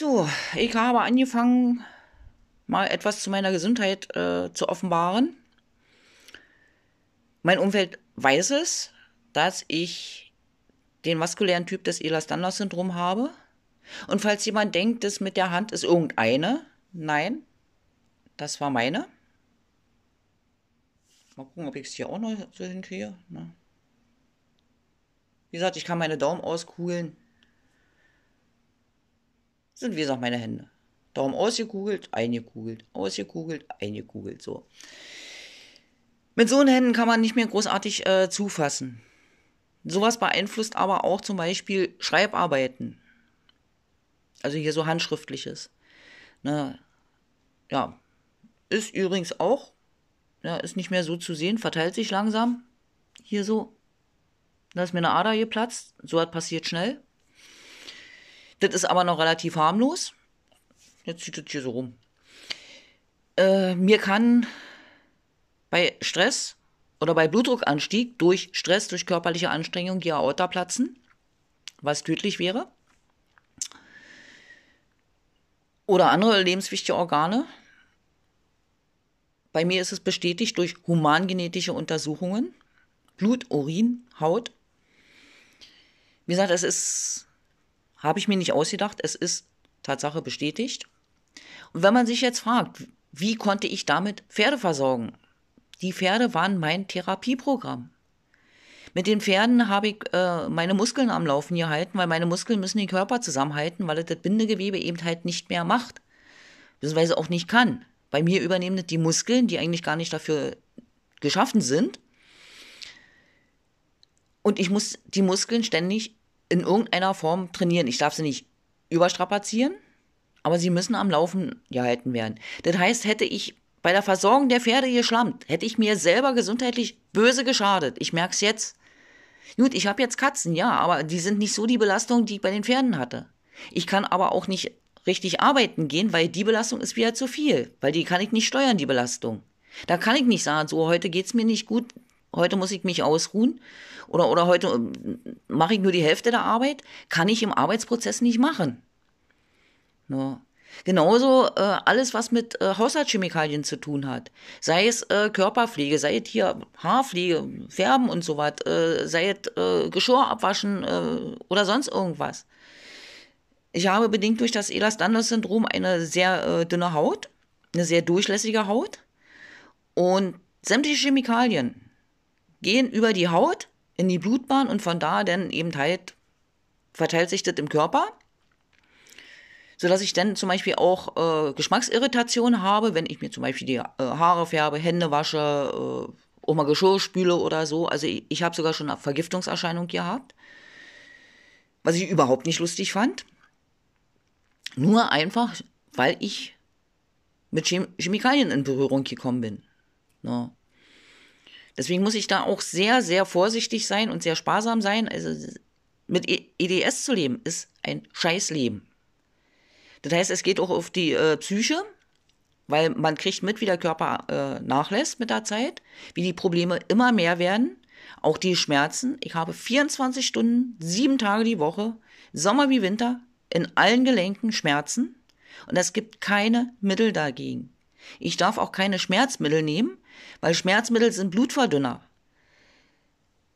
So, ich habe angefangen, mal etwas zu meiner Gesundheit äh, zu offenbaren. Mein Umfeld weiß es, dass ich den maskulären Typ des Ehlers-Danlos-Syndrom habe. Und falls jemand denkt, das mit der Hand ist irgendeine, nein, das war meine. Mal gucken, ob ich es hier auch noch so hinkriege. Na. Ne? Wie gesagt, ich kann meine Daumen auskugeln sind wie gesagt meine Hände. Daumen ausgekugelt, eingekugelt, ausgekugelt, eingekugelt, so. Mit so Händen kann man nicht mehr großartig äh, zufassen. Sowas beeinflusst aber auch zum Beispiel Schreibarbeiten. Also hier so handschriftliches. Ne? Ja, ist übrigens auch, ja, ist nicht mehr so zu sehen, verteilt sich langsam. Hier so. Da ist mir eine Ader geplatzt. So was passiert schnell. Das ist aber noch relativ harmlos. Jetzt zieht es hier so rum. Äh, mir kann bei Stress oder bei Blutdruckanstieg durch Stress, durch körperliche Anstrengung die Aorta platzen, was tödlich wäre. Oder andere lebenswichtige Organe. Bei mir ist es bestätigt durch humangenetische Untersuchungen. Blut, Urin, Haut. Wie gesagt, es ist habe ich mir nicht ausgedacht, es ist Tatsache bestätigt. Und wenn man sich jetzt fragt, wie konnte ich damit Pferde versorgen? Die Pferde waren mein Therapieprogramm. Mit den Pferden habe ich äh, meine Muskeln am Laufen gehalten, weil meine Muskeln müssen den Körper zusammenhalten, weil das Bindegewebe eben halt nicht mehr macht, beziehungsweise auch nicht kann. Bei mir übernehmen die Muskeln, die eigentlich gar nicht dafür geschaffen sind. Und ich muss die Muskeln ständig in irgendeiner Form trainieren. Ich darf sie nicht überstrapazieren, aber sie müssen am Laufen gehalten werden. Das heißt, hätte ich bei der Versorgung der Pferde geschlammt, hätte ich mir selber gesundheitlich böse geschadet. Ich merke es jetzt. Gut, ich habe jetzt Katzen, ja, aber die sind nicht so die Belastung, die ich bei den Pferden hatte. Ich kann aber auch nicht richtig arbeiten gehen, weil die Belastung ist wieder zu viel, weil die kann ich nicht steuern, die Belastung. Da kann ich nicht sagen, so heute geht es mir nicht gut, heute muss ich mich ausruhen oder, oder heute ähm, mache ich nur die Hälfte der Arbeit, kann ich im Arbeitsprozess nicht machen. No. Genauso äh, alles, was mit äh, Haushaltschemikalien zu tun hat. Sei es äh, Körperpflege, sei es hier Haarpflege, Färben und so was, äh, sei es äh, Geschirr abwaschen äh, oder sonst irgendwas. Ich habe bedingt durch das Elastanus-Syndrom eine sehr dünne Haut, eine sehr durchlässige Haut und sämtliche Chemikalien, gehen über die Haut in die Blutbahn und von da dann eben halt verteilt sich das im Körper, sodass ich dann zum Beispiel auch äh, Geschmacksirritation habe, wenn ich mir zum Beispiel die äh, Haare färbe, Hände wasche, äh, auch mal Geschirr spüle oder so. Also ich, ich habe sogar schon eine Vergiftungserscheinung gehabt, was ich überhaupt nicht lustig fand. Nur einfach, weil ich mit Chem Chemikalien in Berührung gekommen bin. Ne? Deswegen muss ich da auch sehr, sehr vorsichtig sein und sehr sparsam sein. Also mit EDS e zu leben ist ein Scheißleben. Das heißt, es geht auch auf die äh, Psyche, weil man kriegt mit, wie der Körper äh, nachlässt mit der Zeit, wie die Probleme immer mehr werden, auch die Schmerzen. Ich habe 24 Stunden, sieben Tage die Woche, Sommer wie Winter, in allen Gelenken Schmerzen und es gibt keine Mittel dagegen. Ich darf auch keine Schmerzmittel nehmen, weil Schmerzmittel sind Blutverdünner.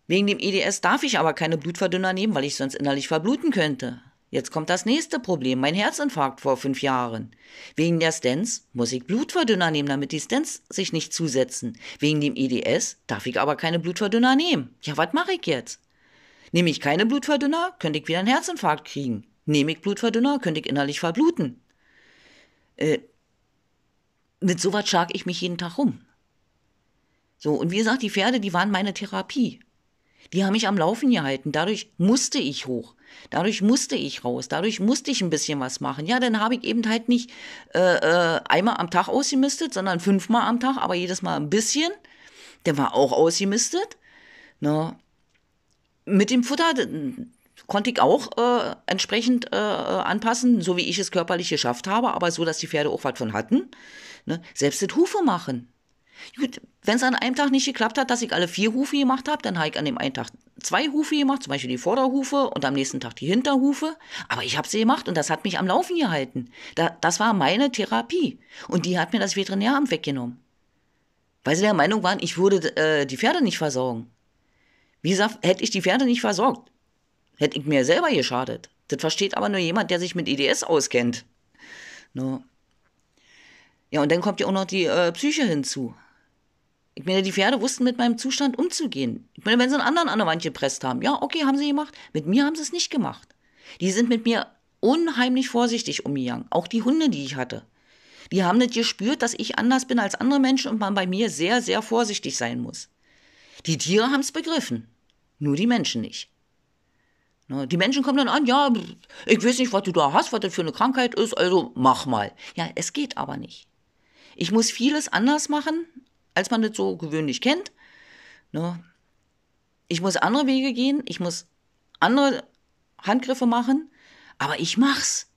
Wegen dem EDS darf ich aber keine Blutverdünner nehmen, weil ich sonst innerlich verbluten könnte. Jetzt kommt das nächste Problem, mein Herzinfarkt vor fünf Jahren. Wegen der Stents muss ich Blutverdünner nehmen, damit die Stents sich nicht zusetzen. Wegen dem EDS darf ich aber keine Blutverdünner nehmen. Ja, was mache ich jetzt? Nehme ich keine Blutverdünner, könnte ich wieder einen Herzinfarkt kriegen. Nehme ich Blutverdünner, könnte ich innerlich verbluten. Äh, mit sowas schlag ich mich jeden Tag rum. So, und wie gesagt, die Pferde, die waren meine Therapie. Die haben mich am Laufen gehalten. Dadurch musste ich hoch. Dadurch musste ich raus. Dadurch musste ich ein bisschen was machen. Ja, dann habe ich eben halt nicht äh, äh einmal am Tag ausgemistet, sondern fünfmal am Tag, aber jedes Mal ein bisschen. Der war auch ausgemistet. Na, ne? mit dem Futter, konnte ich auch äh, entsprechend äh, anpassen, so wie ich es körperlich geschafft habe, aber so, dass die Pferde auch was von hatten. Ne? Selbst das Hufe machen. Gut, wenn es an einem Tag nicht geklappt hat, dass ich alle vier Hufe gemacht habe, dann habe ich an dem einen Tag zwei Hufe gemacht, zum Beispiel die Vorderhufe und am nächsten Tag die Hinterhufe. Aber ich habe sie gemacht und das hat mich am Laufen gehalten. Da, das war meine Therapie. Und die hat mir das Veterinäramt weggenommen. Weil sie der Meinung waren, ich würde äh, die Pferde nicht versorgen. Wie gesagt, hätte ich die Pferde nicht versorgt, Hätte ich mir selber geschadet. Das versteht aber nur jemand, der sich mit EDS auskennt. No. Ja, und dann kommt ja auch noch die äh, Psyche hinzu. Ich meine, die Pferde wussten mit meinem Zustand umzugehen. Ich meine, wenn sie einen anderen an der Wand gepresst haben, ja, okay, haben sie gemacht. Mit mir haben sie es nicht gemacht. Die sind mit mir unheimlich vorsichtig umgegangen. Auch die Hunde, die ich hatte. Die haben nicht gespürt, dass ich anders bin als andere Menschen und man bei mir sehr, sehr vorsichtig sein muss. Die Tiere haben es begriffen. Nur die Menschen nicht. Ne? Die Menschen kommen dann an, ja, ich weiß nicht, was du da hast, was das für eine Krankheit ist, also mach mal. Ja, es geht aber nicht. Ich muss vieles anders machen, als man das so gewöhnlich kennt. Ne? Ich muss andere Wege gehen, ich muss andere Handgriffe machen, aber ich mach's.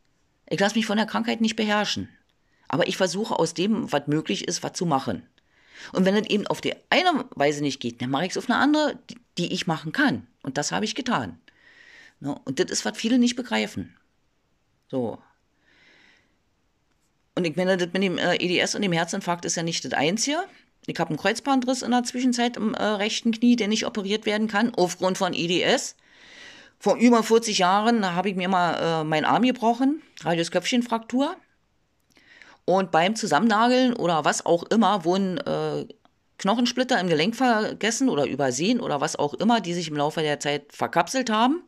Ich lasse mich von der Krankheit nicht beherrschen. Aber ich versuche aus dem, was möglich ist, was zu machen. Und wenn es eben auf die eine Weise nicht geht, dann mache ich es auf eine andere, die ich machen kann. Und das habe ich getan. Ne? Und das ist, was viele nicht begreifen. So. Und ich meine, das mit dem äh, EDS und dem Herzinfarkt ist ja nicht das Einzige. Ich habe einen Kreuzbandriss in der Zwischenzeit im äh, rechten Knie, der nicht operiert werden kann, aufgrund von EDS. Vor über 40 Jahren habe ich mir mal äh, meinen Arm gebrochen, Radiusköpfchenfraktur. Und beim Zusammennageln oder was auch immer wurden äh, Knochensplitter im Gelenk vergessen oder übersehen oder was auch immer, die sich im Laufe der Zeit verkapselt haben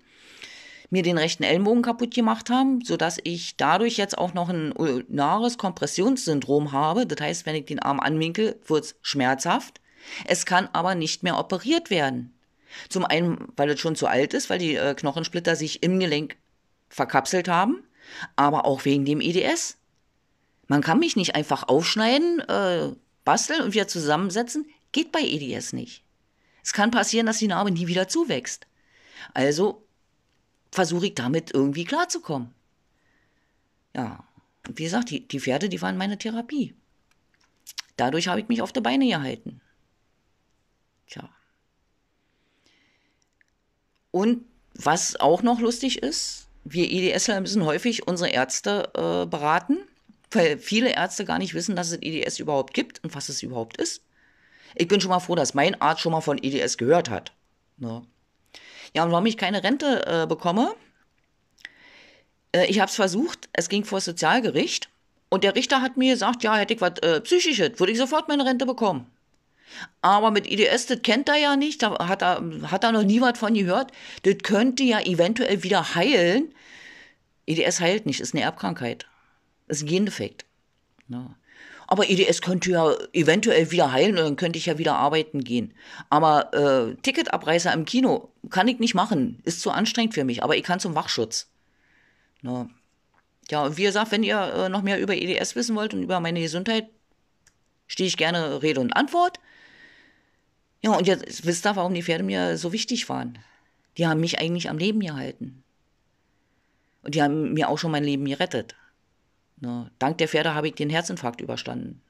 mir den rechten Ellenbogen kaputt gemacht haben, sodass ich dadurch jetzt auch noch ein ulnares Kompressionssyndrom habe. Das heißt, wenn ich den Arm anwinkel, wird es schmerzhaft. Es kann aber nicht mehr operiert werden. Zum einen, weil es schon zu alt ist, weil die äh, Knochensplitter sich im Gelenk verkapselt haben, aber auch wegen dem EDS. Man kann mich nicht einfach aufschneiden, äh, basteln und wieder zusammensetzen. Geht bei EDS nicht. Es kann passieren, dass die Narbe nie wieder zuwächst. Also versuche ich damit irgendwie klarzukommen. Ja, wie gesagt, die, die Pferde, die waren meine Therapie. Dadurch habe ich mich auf die Beine gehalten. Tja. Und was auch noch lustig ist, wir EDSler müssen häufig unsere Ärzte äh, beraten, weil viele Ärzte gar nicht wissen, dass es EDS überhaupt gibt und was es überhaupt ist. Ich bin schon mal froh, dass mein Arzt schon mal von EDS gehört hat. Ne? Ja, und warum ich keine Rente äh, bekomme? Äh, ich habe es versucht, es ging vor das Sozialgericht und der Richter hat mir gesagt, ja, hätte ich was äh, Psychisches, würde ich sofort meine Rente bekommen. Aber mit IDS, das kennt er ja nicht, da hat er, hat er noch nie was von gehört. Das könnte ja eventuell wieder heilen. IDS heilt nicht, ist eine Erbkrankheit. Ist ein Gendefekt. Ja. Aber EDS könnte ja eventuell wieder heilen und dann könnte ich ja wieder arbeiten gehen. Aber äh, Ticketabreißer im Kino kann ich nicht machen. Ist zu anstrengend für mich. Aber ich kann zum Wachschutz. Na. Ja, und wie gesagt, wenn ihr äh, noch mehr über EDS wissen wollt und über meine Gesundheit, stehe ich gerne Rede und Antwort. Ja, und jetzt wisst ihr, warum die Pferde mir so wichtig waren. Die haben mich eigentlich am Leben gehalten. Und die haben mir auch schon mein Leben gerettet. Ne? Dank der Pferde habe ich den Herzinfarkt überstanden.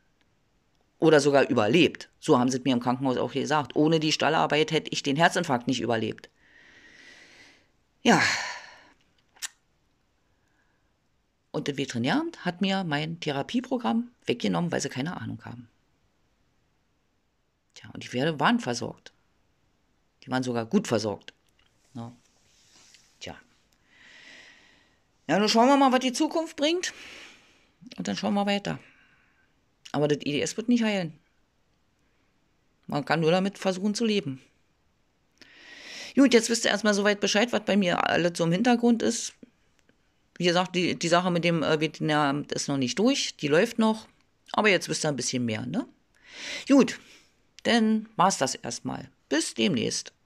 Oder sogar überlebt. So haben sie es mir im Krankenhaus auch gesagt. Ohne die Stallarbeit hätte ich den Herzinfarkt nicht überlebt. Ja. Und das Veterinäramt hat mir mein Therapieprogramm weggenommen, weil sie keine Ahnung haben. Tja, und die Pferde waren versorgt. Die waren sogar gut versorgt. Ne? Tja. Ja, nun schauen wir mal, was die Zukunft bringt. Und dann schauen wir weiter. Aber das EDS wird nicht heilen. Man kann nur damit versuchen zu leben. Gut, jetzt wisst ihr erstmal soweit Bescheid, was bei mir alles so im Hintergrund ist. Wie gesagt, die, die Sache mit dem äh, Veterinäramt ist noch nicht durch, die läuft noch. Aber jetzt wisst ihr ein bisschen mehr, ne? Gut, dann war's das erstmal. Bis demnächst.